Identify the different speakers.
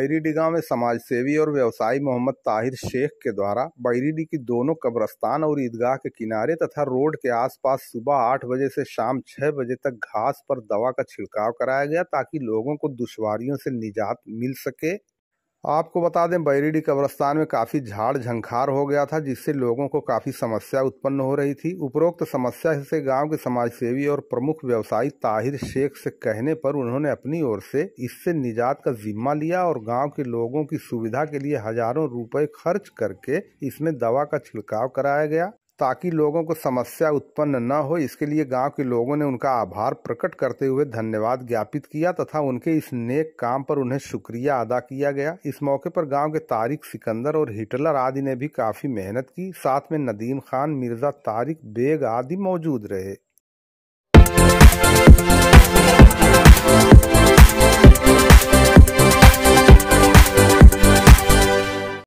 Speaker 1: गाँव में समाज सेवी और व्यवसायी मोहम्मद ताहिर शेख के द्वारा बैरीडी की दोनों कब्रस्तान और ईदगाह के किनारे तथा रोड के आसपास सुबह आठ बजे से शाम छः बजे तक घास पर दवा का छिड़काव कराया गया ताकि लोगों को दुश्वारियों से निजात मिल सके आपको बता दें बैरीडी कब्रस्तान में काफ़ी झाड़ झंखार हो गया था जिससे लोगों को काफ़ी समस्या उत्पन्न हो रही थी उपरोक्त समस्या से गांव के समाजसेवी और प्रमुख व्यवसायी ताहिर शेख से कहने पर उन्होंने अपनी ओर से इससे निजात का जिम्मा लिया और गांव के लोगों की सुविधा के लिए हजारों रुपए खर्च करके इसमें दवा का छिड़काव कराया गया ताकि लोगों को समस्या उत्पन्न न हो इसके लिए गांव के लोगों ने उनका आभार प्रकट करते हुए धन्यवाद ज्ञापित किया तथा उनके इस नेक काम पर उन्हें शुक्रिया अदा किया गया इस मौके पर गांव के तारिक सिकंदर और हिटलर आदि ने भी काफी मेहनत की साथ में नदीम खान मिर्जा तारिक बेग आदि मौजूद रहे